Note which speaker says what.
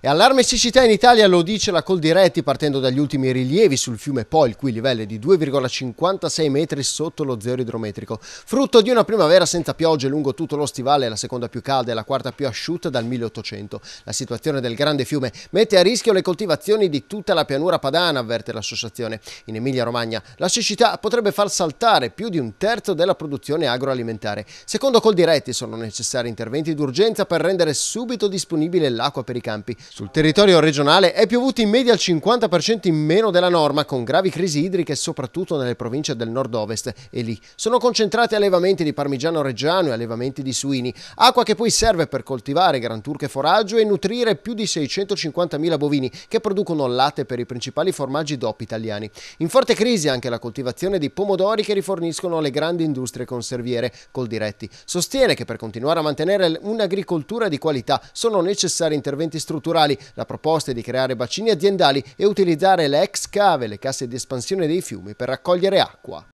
Speaker 1: E allarme siccità in Italia lo dice la Coldiretti partendo dagli ultimi rilievi sul fiume Po, il cui livello è di 2,56 metri sotto lo zero idrometrico, frutto di una primavera senza piogge lungo tutto lo stivale, la seconda più calda e la quarta più asciutta dal 1800. La situazione del grande fiume mette a rischio le coltivazioni di tutta la pianura padana, avverte l'associazione. In Emilia-Romagna la siccità potrebbe far saltare più di un terzo della produzione agroalimentare. Secondo Coldiretti sono necessari interventi d'urgenza per rendere subito disponibile l'acqua per i campi, sul territorio regionale è piovuto in media il 50% in meno della norma, con gravi crisi idriche soprattutto nelle province del nord-ovest e lì sono concentrati allevamenti di parmigiano reggiano e allevamenti di suini, acqua che poi serve per coltivare gran turche foraggio e nutrire più di 650.000 bovini che producono latte per i principali formaggi DOP italiani. In forte crisi anche la coltivazione di pomodori che riforniscono le grandi industrie conserviere. Coldiretti sostiene che per continuare a mantenere un'agricoltura di qualità sono necessari interventi strutturali culturali, la proposta è di creare bacini aziendali e utilizzare le ex cave, le casse di espansione dei fiumi, per raccogliere acqua.